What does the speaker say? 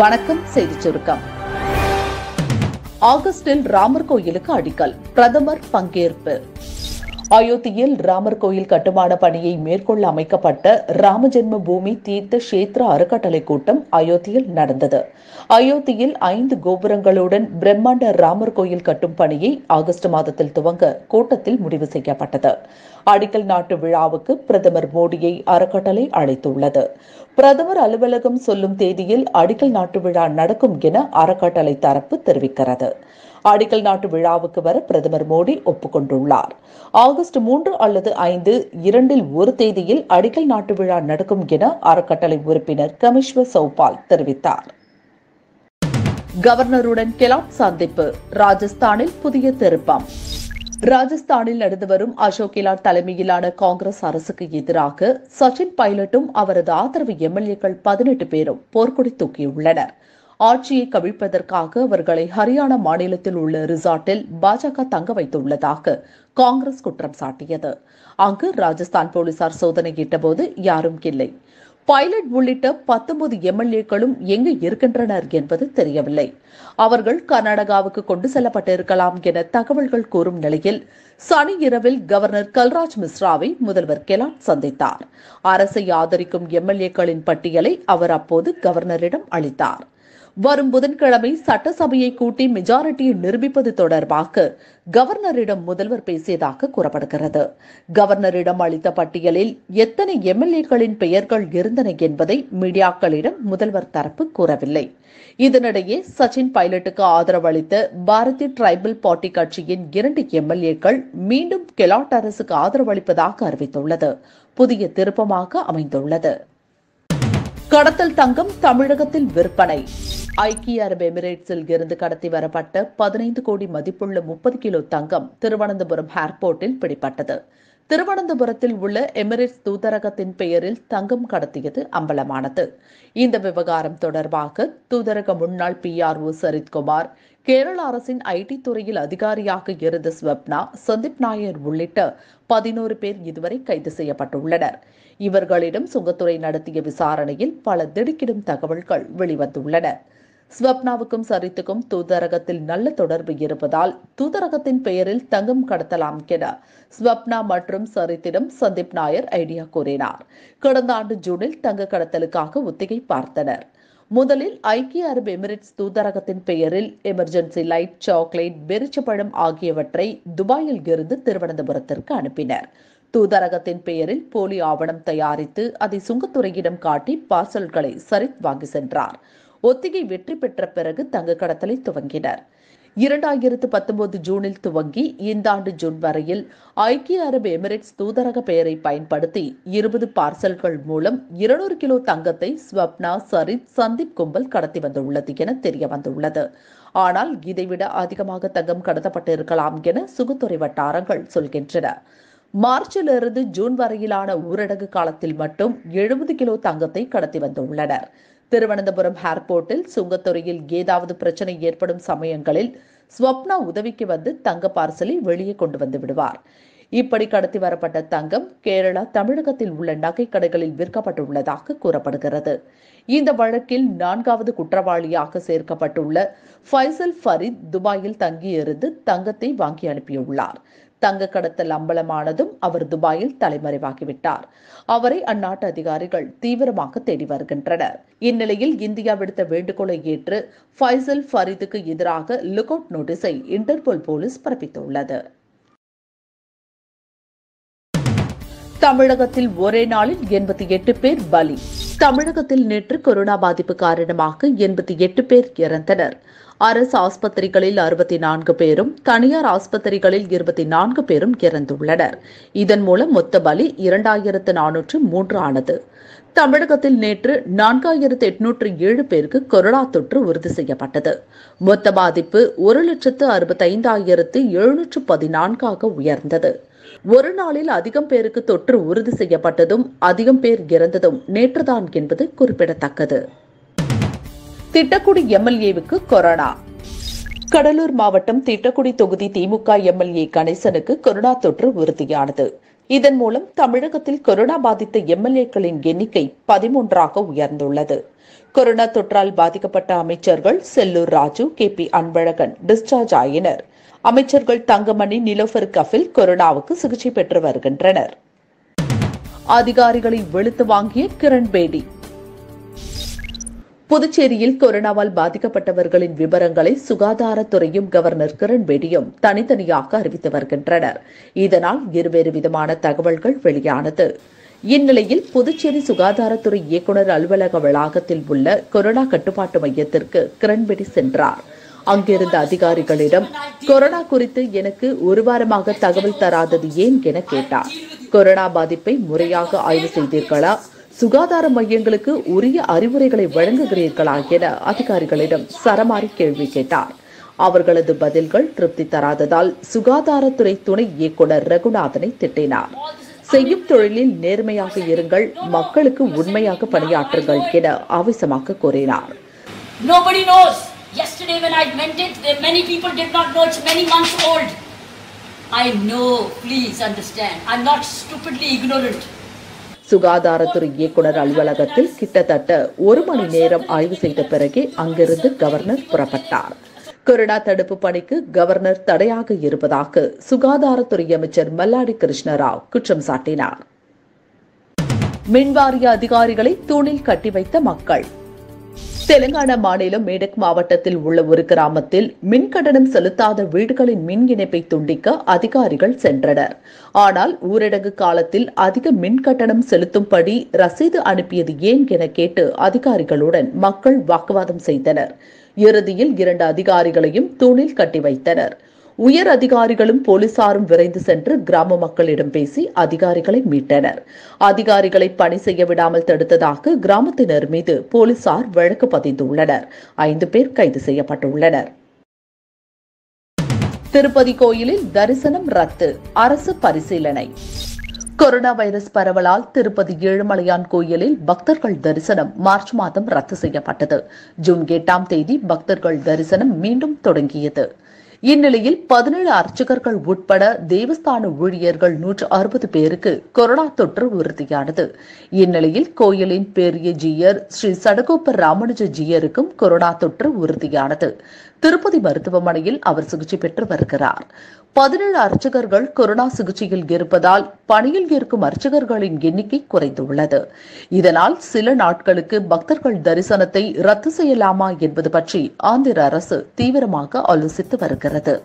வணக்கம் செய்தி சுருக்கம் ஆகஸ்டில் ராமர் கோயிலுக்கு அடிக்கல் பிரதமர் பங்கேற்பு அயோத்தியில் ராமர் கோயில் கட்டுமான பணியை மேற்கொள்ள அமைக்கப்பட்ட ராமஜென்ம பூமி தீர்த்த கஷேத்திர அறக்கட்டளை கூட்டம் அயோத்தியில் நடந்தது அயோத்தியில் ஐந்து கோபுரங்களுடன் பிரம்மாண்ட ராமர் கோயில் கட்டும் பணியை ஆகஸ்ட் மாதத்தில் துவங்க கூட்டத்தில் முடிவு செய்யப்பட்டது அடிக்கல் நாட்டு விழாவுக்கு பிரதமர் மோடியை அறக்கட்டளை அழைத்துள்ளது பிரதமர் அலுவலகம் சொல்லும் தேதியில் அடிக்கல் நாட்டு விழா நடக்கும் என அறக்கட்டளை தரப்பு தெரிவிக்கிறது அடிக்கல் நாட்டு விழாவுக்கு வர பிரதமர் மோடி ஒப்புக்கொண்டுள்ளார் ஆகஸ்ட் மூன்று அல்லது ஐந்து இரண்டில் ஒரு தேதியில் அடிக்கல் நாட்டு விழா நடக்கும் என அறக்கட்டளை உறுப்பினர் கமிஷ்வர் சௌபால் தெரிவித்தார் கவர்னருடன் கெலாட் சந்திப்பு ராஜஸ்தானில் புதிய திருப்பம் ராஜஸ்தானில் நடந்து வரும் அசோக் கெலாட் தலைமையிலான காங்கிரஸ் அரசுக்கு எதிராக சச்சின் பைலட்டும் அவரது ஆதரவு எம்எல்ஏக்கள் பதினெட்டு பேரும் போர்க்கொடி தூக்கியுள்ளனர் ஆட்சியை கவிழ்ப்பதற்காக அவர்களை ஹரியானா மாநிலத்தில் உள்ள ரிசார்ட்டில் பாஜக தங்க வைத்துள்ளதாக காங்கிரஸ் குற்றம் சாட்டியது அங்கு ராஜஸ்தான் போலீசார் சோதனையிட்டபோது யாரும் இல்லை பைலட் உள்ளிட்ட பத்தொன்பது எம்எல்ஏக்களும் எங்கு இருக்கின்றனர் என்பது தெரியவில்லை அவர்கள் கர்நாடகாவுக்கு கொண்டு செல்லப்பட்டிருக்கலாம் என தகவல்கள் கூறும் நிலையில் சனி இரவில் கவர்னர் கல்ராஜ் மிஸ்ராவை முதல்வர் கெலாட் சந்தித்தார் அரசை ஆதரிக்கும் எம்எல்ஏக்களின் பட்டியலை அவர் அப்போது கவர்னரிடம் அளித்தார் வரும் புதன்கிழமை சட்டசபையை கூட்டி மெஜாரிட்டியை நிரூபிப்பது தொடர்பாக கவர்னரிடம் முதல்வர் பேசியதாக கூறப்படுகிறது கவர்னரிடம் அளித்த பட்டியலில் எத்தனை எம்எல்ஏக்களின் பெயர்கள் இருந்தன என்பதை மீடியாக்களிடம் முதல்வர் தரப்பு கூறவில்லை இதனிடையே சச்சின் பைலட்டுக்கு ஆதரவு அளித்த பாரதிய டிரைபல் பார்ட்டி கட்சியின் இரண்டு எம்எல்ஏக்கள் மீண்டும் கெலாட் அரசுக்கு ஆதரவு அளிப்பதாக அறிவித்துள்ளது புதிய திருப்பமாக அமைந்துள்ளது கடத்தல் தங்கம் தமிழகத்தில் விற்பனை ஐக்கிய அரபு எமிரேட்ஸில் இருந்து கடத்தி வரப்பட்ட பதினைந்து கோடி மதிப்புள்ள முப்பது கிலோ தங்கம் திருவனந்தபுரம் ஏர்போர்ட்டில் பிடிபட்டது திருவனந்தபுரத்தில் உள்ள எமிரேட்ஸ் தூதரகத்தின் பெயரில் தங்கம் கடத்தியது அம்பலமானது இந்த விவகாரம் தொடர்பாக தூதரக முன்னாள் ஓ சரித்குமார் கேரள அரசின் ஐடி துறையில் அதிகாரியாக இருந்த ஸ்வப்னா சந்தீப் நாயர் உள்ளிட்ட பதினோரு பேர் இதுவரை கைது செய்யப்பட்டுள்ளனர் இவர்களிடம் சுங்கத்துறை நடத்திய விசாரணையில் பல திடுக்கிடும் தகவல்கள் வெளிவந்துள்ளன ஸ்வப்னாவுக்கும் சரித்துக்கும் தூதரகத்தில் நல்ல தொடர்பு இருப்பதால் தூதரகத்தின் பெயரில் தங்கம் கடத்தலாம் என ஸ்வப்னா மற்றும் சரித்திடம் சந்தீப் நாயர் ஐடியா கூறினார் கடந்த ஆண்டு ஜூனில் தங்க கடத்தலுக்காக ஒத்திகை பார்த்தனர் முதலில் ஐக்கிய அரபு எமிரேட்ஸ் தூதரகத்தின் பெயரில் எமர்ஜென்சி லைட் சாக்லேட் பெரிச்சப்பழம் ஆகியவற்றை துபாயில் இருந்து திருவனந்தபுரத்திற்கு அனுப்பினர் தூதரகத்தின் பெயரில் போலி ஆவணம் தயாரித்து அதை சுங்கத்துறையிடம் காட்டி பார்சல்களை சரித் வாங்கி சென்றார் ஒத்திகை வெற்றி பெற்ற பிறகு தங்க கடத்தலை துவங்கினர் இரண்டாயிரத்து பத்தொன்பது ஜூனில் துவங்கி இந்த ஆண்டு ஜூன் வரையில் ஐக்கிய அரபு எமிரேட்ஸ் தூதரக பெயரை பயன்படுத்தி இருபது பார்சல்கள் மூலம் இருநூறு கிலோ தங்கத்தை ஸ்வப்னா சரித் சந்தீப் கும்பல் கடத்தி வந்துள்ளது என தெரிய வந்துள்ளது ஆனால் இதைவிட அதிகமாக தங்கம் கடத்தப்பட்டிருக்கலாம் என சுகுத்துறை வட்டாரங்கள் சொல்கின்றன மார்ச்சிலிருந்து ஜூன் வரையிலான ஊரடங்கு காலத்தில் மட்டும் எழுபது கிலோ தங்கத்தை கடத்தி வந்துள்ளனர் திருவனந்தபுரம் ஏர்போர்ட்டில் சுங்கத்துறையில் ஏதாவது பிரச்சனை ஏற்படும் சமயங்களில் ஸ்வப்னா உதவிக்கு வந்து தங்க பார்சலை வெளியே கொண்டு வந்து விடுவார் இப்படி கடத்தி வரப்பட்ட தங்கம் கேரளா தமிழகத்தில் உள்ள நகை கடைகளில் விற்கப்பட்டுள்ளதாக கூறப்படுகிறது இந்த வழக்கில் நான்காவது குற்றவாளியாக சேர்க்கப்பட்டுள்ள ஃபைசல் ஃபரீத் துபாயில் தங்கியிருந்து தங்கத்தை வாங்கி அனுப்பியுள்ளார் தங்க கடத்தல் அம்பலமானதும் அவர் துபாயில் தலைமறைவாகிவிட்டார் அவரை அந்நாட்டு அதிகாரிகள் தீவிரமாக தேடி வருகின்றனர் இந்நிலையில் இந்தியா விடுத்த வேண்டுகோளை ஏற்று ஃபைசல் ஃபரீதுக்கு எதிராக லுக் அவுட் நோட்டீஸை இன்டர்போல் போலீஸ் பிறப்பித்துள்ளது தமிழகத்தில் ஒரே நாளில் எண்பத்தி எட்டு பேர் பலி தமிழகத்தில் நேற்று கொரோனா பாதிப்பு காரணமாக எண்பத்தி எட்டு பேர் இறந்தனர் அரசு ஆஸ்பத்திரிகளில் அறுபத்தி நான்கு பேரும் தனியார் ஆஸ்பத்திரிகளில் இருபத்தி நான்கு பேரும் இறந்துள்ளனர் இதன் மூலம் மொத்த பலி இரண்டாயிரத்து நானூற்று மூன்று ஆனது தமிழகத்தில் நேற்று நான்காயிரத்து எட்நூற்று ஏழு பேருக்கு கொரோனா தொற்று உறுதி செய்யப்பட்டது மொத்த பாதிப்பு ஒரு லட்சத்து அறுபத்தைந்தாயிரத்து எழுநூற்று பதினான்காக உயர்ந்தது ஒரு நாளில் அதிகம் பேருக்கு தொற்று உறுதி செய்யப்பட்டதும் அதிகம் பேர் இறந்ததும் நேற்றுதான் என்பது குறிப்பிடத்தக்கது திட்டக்குடி எம்எல்ஏவுக்கு கொரோனா கடலூர் மாவட்டம் திட்டக்குடி தொகுதி திமுக எம்எல்ஏ கணேசனுக்கு கொரோனா தொற்று உறுதியானது இதன் மூலம் தமிழகத்தில் கொரோனா பாதித்த எம்எல்ஏக்களின் எண்ணிக்கை பதிமூன்றாக உயர்ந்துள்ளது கொரோனா தொற்றால் பாதிக்கப்பட்ட அமைச்சர்கள் Sellur Raju K P Anbazhagan discharge ஆயினர் அமைச்சர்கள் தங்கமணி நிலோஃபர் கஃபில் கொரோனாவுக்கு சிகிச்சை பெற்று வருகின்றனர் அதிகாரிகளை வெளுத்து வாங்கிய கிரண் பேடி புதுச்சேரியில் கொரோனாவால் பாதிக்கப்பட்டவர்களின் விவரங்களை சுகாதாரத்துறையும் கவர்னர் கிரண்பேடியும் தனித்தனியாக அறிவித்து வருகின்றனர் இதனால் இருவேறு விதமான தகவல்கள் வெளியானது இந்நிலையில் புதுச்சேரி சுகாதாரத்துறை இயக்குநர் அலுவலக வளாகத்தில் உள்ள கொரோனா கட்டுப்பாட்டு மையத்திற்கு கிரண்பேடி சென்றார் அங்கிருந்த அதிகாரிகளிடம் கொரோனா குறித்து எனக்கு ஒரு வாரமாக தகவல் தராதது ஏன் என கேட்டார் கொரோனா பாதிப்பை முறையாக ஆய்வு செய்தீர்களா சுகாதார மையங்களுக்கு உரிய அறிவுரைகளை வழங்குகிறீர்களா என அதிகாரிகளிடம் சரமாரி கேள்வி கேட்டார் அவர்களது பதில்கள் திருப்தி தராததால் சுகாதாரத்துறை துணை இயக்குநர் ரகுநாதனை திட்டினார் செய்யும் தொழிலில் நேர்மையாக இருங்கள் மக்களுக்கு உண்மையாக பணியாற்றுங்கள் என அவசியமாக கூறினார் Yesterday when I meant it, there many people did not know it's many months old. I know, please understand. I'm not stupidly ignorant. சுகாதாரத்துறை இயக்குனர் அலுவலகத்தில் கிட்டத்தட்ட ஒரு மணி நேரம் ஆய்வு செய்த பிறகே அங்கிருந்து கவர்னர் புறப்பட்டார் கொரோனா தடுப்பு பணிக்கு கவர்னர் தடையாக இருப்பதாக சுகாதாரத்துறை அமைச்சர் மல்லாடி கிருஷ்ணராவ் குற்றம் சாட்டினார் மின்வாரிய அதிகாரிகளை தூணில் கட்டி வைத்த மக்கள் தெலுங்கானா மாநிலம் மேடக் மாவட்டத்தில் உள்ள ஒரு கிராமத்தில் மின் கட்டணம் செலுத்தாத வீடுகளின் மின் இணைப்பை துண்டிக்க அதிகாரிகள் சென்றனர் ஆனால் ஊரடங்கு காலத்தில் அதிக மின் கட்டணம் செலுத்தும்படி ரசீது அனுப்பியது ஏன் என கேட்டு அதிகாரிகளுடன் மக்கள் வாக்குவாதம் செய்தனர் இறுதியில் இரண்டு அதிகாரிகளையும் தூணில் கட்டி வைத்தனர் உயர் அதிகாரிகளும் போலீசாரும் விரைந்து சென்று கிராம மக்களிடம் பேசி அதிகாரிகளை மீட்டனர் அதிகாரிகளை பணி செய்ய விடாமல் தடுத்ததாக கிராமத்தினர் மீது போலீசார் வழக்கு பதிந்துள்ளனர் ஐந்து பேர் கைது செய்யப்பட்டுள்ளனர் திருப்பதி கோயிலில் தரிசனம் ரத்து அரசு பரிசீலனை கொரோனா வைரஸ் பரவலால் திருப்பதி ஏழுமலையான் கோயிலில் பக்தர்கள் தரிசனம் மார்ச் மாதம் ரத்து செய்யப்பட்டது ஜூன் எட்டாம் தேதி பக்தர்கள் தரிசனம் மீண்டும் தொடங்கியது இந்நிலையில் பதினேழு அர்ச்சகர்கள் உட்பட தேவஸ்தான ஊழியர்கள் நூற்று அறுபது பேருக்கு கொரோனா தொற்று உறுதியானது இந்நிலையில் கோயிலின் பெரிய ஜீயர் ஸ்ரீ சடகோப்ப ராமானுஜ ஜீயருக்கும் கொரோனா தொற்று உறுதியானது திருப்பதி மருத்துவமனையில் அவர் சிகிச்சை பெற்று வருகிறார் பதினேழு அர்ச்சகர்கள் கொரோனா சிகிச்சையில் இருப்பதால் பணியில் இருக்கும் அர்ச்சகர்களின் எண்ணிக்கை குறைந்துள்ளது இதனால் சில நாட்களுக்கு பக்தர்கள் தரிசனத்தை ரத்து செய்யலாமா என்பது பற்றி ஆந்திர அரசு தீவிரமாக ஆலோசித்து வருகிறது